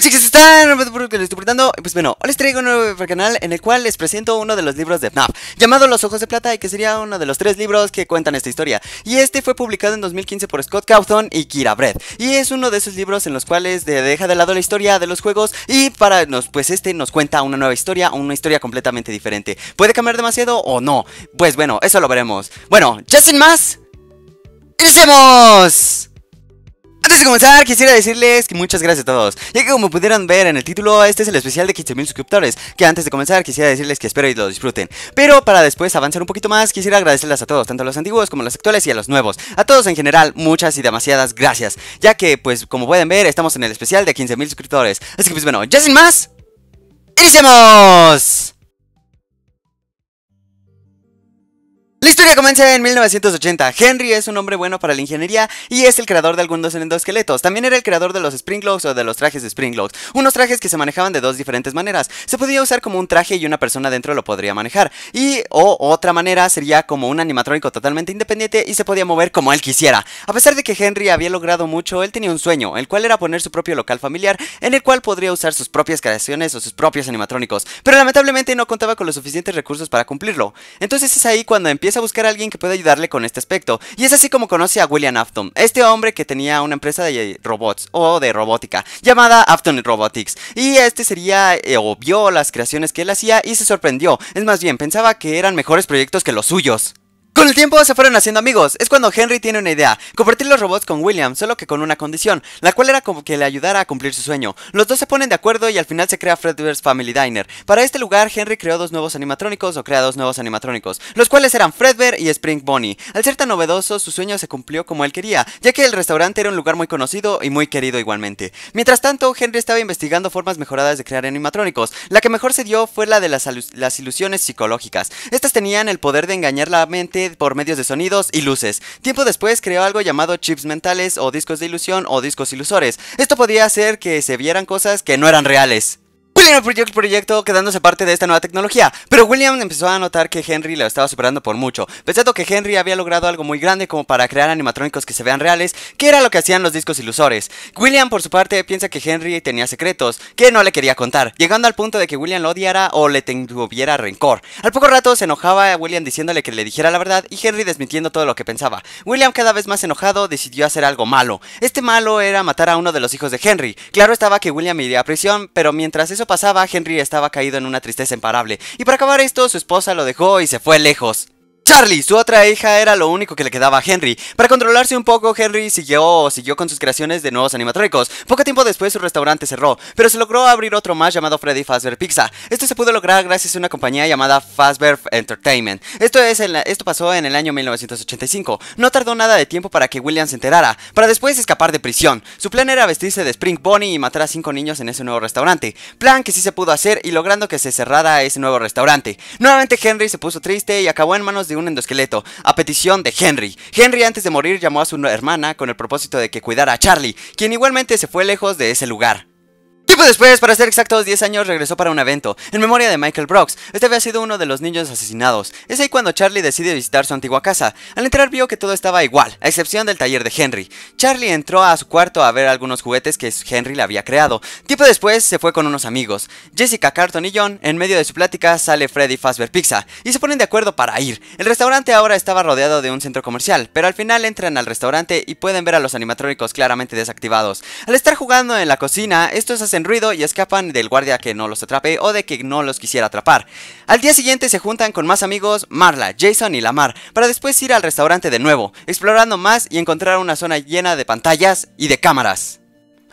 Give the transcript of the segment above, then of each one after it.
Hola chicos, están que pues, les estoy preguntando. Pues bueno, hoy les traigo un nuevo canal en el cual les presento uno de los libros de FNAF, llamado Los Ojos de Plata, y que sería uno de los tres libros que cuentan esta historia. Y este fue publicado en 2015 por Scott Cawthon y Kira Bread, Y es uno de esos libros en los cuales deja de lado la historia de los juegos y para nos, pues este nos cuenta una nueva historia, una historia completamente diferente. ¿Puede cambiar demasiado o no? Pues bueno, eso lo veremos. Bueno, ya sin más, ¡iniciemos! Antes de comenzar, quisiera decirles que muchas gracias a todos. Ya que como pudieron ver en el título, este es el especial de 15.000 suscriptores. Que antes de comenzar, quisiera decirles que espero y lo disfruten. Pero para después avanzar un poquito más, quisiera agradecerles a todos, tanto a los antiguos como a los actuales y a los nuevos. A todos en general, muchas y demasiadas gracias. Ya que, pues, como pueden ver, estamos en el especial de 15.000 suscriptores. Así que, pues bueno, ya sin más, ¡iniciamos! La historia comienza en 1980. Henry es un hombre bueno para la ingeniería y es el creador de algunos endoesqueletos. También era el creador de los Springlocks o de los trajes de Springlocks unos trajes que se manejaban de dos diferentes maneras. Se podía usar como un traje y una persona dentro lo podría manejar. Y o otra manera sería como un animatrónico totalmente independiente y se podía mover como él quisiera. A pesar de que Henry había logrado mucho, él tenía un sueño, el cual era poner su propio local familiar en el cual podría usar sus propias creaciones o sus propios animatrónicos, pero lamentablemente no contaba con los suficientes recursos para cumplirlo. Entonces es ahí cuando empieza empieza a buscar a alguien que pueda ayudarle con este aspecto. Y es así como conoce a William Afton, este hombre que tenía una empresa de robots o de robótica llamada Afton Robotics. Y este sería eh, o vio las creaciones que él hacía y se sorprendió. Es más bien, pensaba que eran mejores proyectos que los suyos. Con el tiempo se fueron haciendo amigos, es cuando Henry tiene una idea, convertir los robots con William, solo que con una condición, la cual era como que le ayudara a cumplir su sueño. Los dos se ponen de acuerdo y al final se crea Fredbear's Family Diner. Para este lugar, Henry creó dos nuevos animatrónicos o crea dos nuevos animatrónicos, los cuales eran Fredbear y Spring Bonnie. Al ser tan novedoso, su sueño se cumplió como él quería, ya que el restaurante era un lugar muy conocido y muy querido igualmente. Mientras tanto, Henry estaba investigando formas mejoradas de crear animatrónicos. La que mejor se dio fue la de las, las ilusiones psicológicas. Estas tenían el poder de engañar la mente por medios de sonidos y luces. Tiempo después creó algo llamado chips mentales o discos de ilusión o discos ilusores. Esto podía hacer que se vieran cosas que no eran reales. En el proyecto quedándose parte de esta nueva tecnología, pero William empezó a notar que Henry lo estaba superando por mucho, pensando que Henry había logrado algo muy grande como para crear animatrónicos que se vean reales, que era lo que hacían los discos ilusores. William por su parte piensa que Henry tenía secretos, que no le quería contar, llegando al punto de que William lo odiara o le tuviera rencor. Al poco rato se enojaba a William diciéndole que le dijera la verdad y Henry desmintiendo todo lo que pensaba. William cada vez más enojado decidió hacer algo malo. Este malo era matar a uno de los hijos de Henry. Claro estaba que William iría a prisión, pero mientras eso pasaba Henry estaba caído en una tristeza imparable, y para acabar esto, su esposa lo dejó y se fue lejos. Charlie, su otra hija, era lo único que le quedaba a Henry. Para controlarse un poco, Henry siguió, siguió con sus creaciones de nuevos animatrónicos. Poco tiempo después su restaurante cerró, pero se logró abrir otro más llamado Freddy Fazbear Pizza. Esto se pudo lograr gracias a una compañía llamada Fazbear Entertainment. Esto, es esto pasó en el año 1985. No tardó nada de tiempo para que William se enterara, para después escapar de prisión. Su plan era vestirse de Spring Bonnie y matar a cinco niños en ese nuevo restaurante. Plan que sí se pudo hacer y logrando que se cerrara ese nuevo restaurante. Nuevamente Henry se puso triste y acabó en manos de un endosqueleto, a petición de Henry. Henry antes de morir llamó a su hermana con el propósito de que cuidara a Charlie, quien igualmente se fue lejos de ese lugar. Tiempo después, para ser exactos 10 años, regresó para un evento, en memoria de Michael Brooks. Este había sido uno de los niños asesinados. Es ahí cuando Charlie decide visitar su antigua casa. Al entrar vio que todo estaba igual, a excepción del taller de Henry. Charlie entró a su cuarto a ver algunos juguetes que Henry le había creado. Tiempo después, se fue con unos amigos. Jessica Carton y John, en medio de su plática, sale Freddy Fazbear Pizza, y se ponen de acuerdo para ir. El restaurante ahora estaba rodeado de un centro comercial, pero al final entran al restaurante y pueden ver a los animatrónicos claramente desactivados. Al estar jugando en la cocina, estos hacen ruido y escapan del guardia que no los atrape o de que no los quisiera atrapar. Al día siguiente se juntan con más amigos, Marla, Jason y Lamar, para después ir al restaurante de nuevo, explorando más y encontrar una zona llena de pantallas y de cámaras.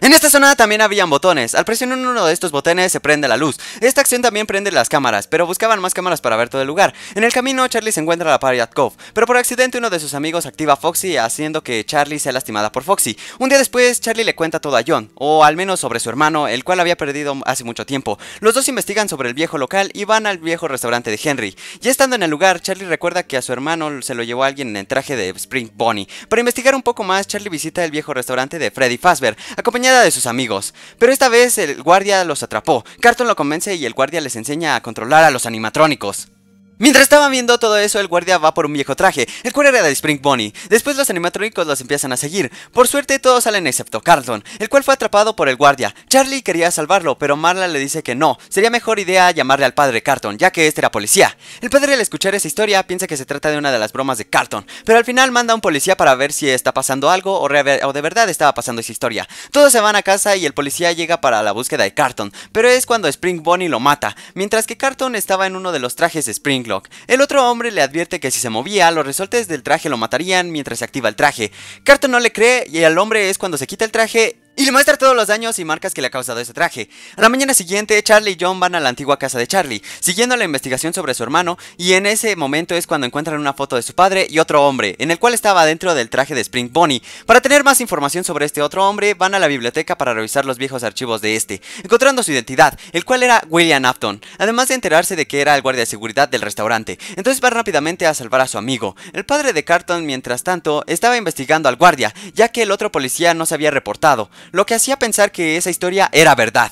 En esta zona también habían botones, al presionar uno de estos botones se prende la luz. Esta acción también prende las cámaras, pero buscaban más cámaras para ver todo el lugar. En el camino Charlie se encuentra a la at Cove, pero por accidente uno de sus amigos activa a Foxy haciendo que Charlie sea lastimada por Foxy. Un día después Charlie le cuenta todo a John, o al menos sobre su hermano, el cual había perdido hace mucho tiempo. Los dos investigan sobre el viejo local y van al viejo restaurante de Henry. Ya estando en el lugar, Charlie recuerda que a su hermano se lo llevó alguien en el traje de Spring Bonnie. Para investigar un poco más, Charlie visita el viejo restaurante de Freddy Fazbear, acompañado de sus amigos. Pero esta vez el guardia los atrapó. Carton lo convence y el guardia les enseña a controlar a los animatrónicos. Mientras estaba viendo todo eso, el guardia va por un viejo traje, el cual era de Spring Bonnie. Después los animatrónicos los empiezan a seguir. Por suerte todos salen excepto Carlton, el cual fue atrapado por el guardia. Charlie quería salvarlo, pero Marla le dice que no, sería mejor idea llamarle al padre Carlton, ya que este era policía. El padre al escuchar esa historia piensa que se trata de una de las bromas de Carlton, pero al final manda a un policía para ver si está pasando algo o, o de verdad estaba pasando esa historia. Todos se van a casa y el policía llega para la búsqueda de Carlton, pero es cuando Spring Bonnie lo mata, mientras que Carlton estaba en uno de los trajes de Spring el otro hombre le advierte que si se movía, los resortes del traje lo matarían mientras se activa el traje. Carter no le cree y al hombre es cuando se quita el traje y le muestra todos los daños y marcas que le ha causado ese traje. A la mañana siguiente, Charlie y John van a la antigua casa de Charlie, siguiendo la investigación sobre su hermano, y en ese momento es cuando encuentran una foto de su padre y otro hombre, en el cual estaba dentro del traje de Spring Bonnie. Para tener más información sobre este otro hombre, van a la biblioteca para revisar los viejos archivos de este, encontrando su identidad, el cual era William Afton, además de enterarse de que era el guardia de seguridad del restaurante. Entonces van rápidamente a salvar a su amigo. El padre de Carton, mientras tanto, estaba investigando al guardia, ya que el otro policía no se había reportado lo que hacía pensar que esa historia era verdad.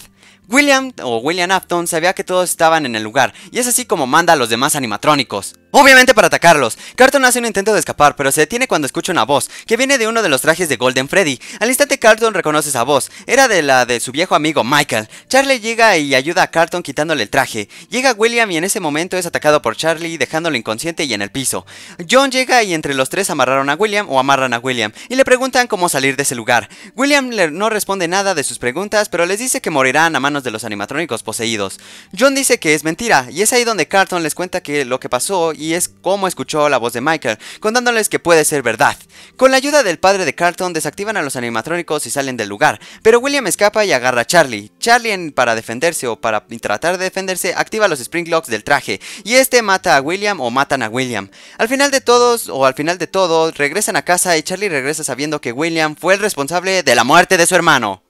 William o William Afton sabía que todos estaban en el lugar, y es así como manda a los demás animatrónicos. Obviamente para atacarlos, Carlton hace un intento de escapar, pero se detiene cuando escucha una voz, que viene de uno de los trajes de Golden Freddy. Al instante Carlton reconoce esa voz, era de la de su viejo amigo Michael. Charlie llega y ayuda a Carlton quitándole el traje. Llega William y en ese momento es atacado por Charlie, dejándolo inconsciente y en el piso. John llega y entre los tres amarraron a William o amarran a William, y le preguntan cómo salir de ese lugar. William no responde nada de sus preguntas, pero les dice que morirán a manos de los animatrónicos poseídos. John dice que es mentira, y es ahí donde Carlton les cuenta que lo que pasó y es como escuchó la voz de Michael, contándoles que puede ser verdad. Con la ayuda del padre de Carlton desactivan a los animatrónicos y salen del lugar, pero William escapa y agarra a Charlie. Charlie para defenderse o para tratar de defenderse activa los springlocks del traje y este mata a William o matan a William. Al final de todos o al final de todo regresan a casa y Charlie regresa sabiendo que William fue el responsable de la muerte de su hermano.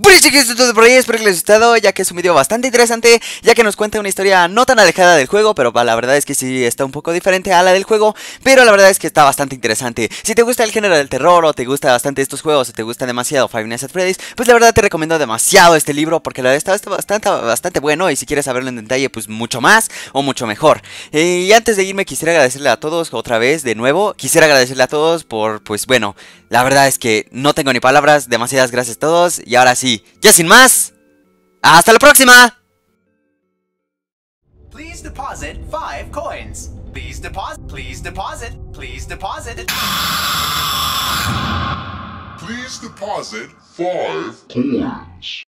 Bueno chicos, esto es todo por ahí, espero que les haya gustado, ya que es un video bastante interesante, ya que nos cuenta una historia no tan alejada del juego, pero la verdad es que sí está un poco diferente a la del juego, pero la verdad es que está bastante interesante. Si te gusta el género del terror, o te gusta bastante estos juegos, o te gusta demasiado Five Nights at Freddy's, pues la verdad te recomiendo demasiado este libro, porque la verdad está, bastante, bastante bueno, y si quieres saberlo en detalle, pues mucho más, o mucho mejor. y antes de irme, quisiera agradecerle a todos otra vez, de nuevo, quisiera agradecerle a todos por, pues bueno, la verdad es que no tengo ni palabras, demasiadas gracias a todos, y ahora sí, sí. Ya sin más, ¡hasta la próxima! Please deposit five coins. Please deposit, please deposit, please deposit. Please deposit five coins.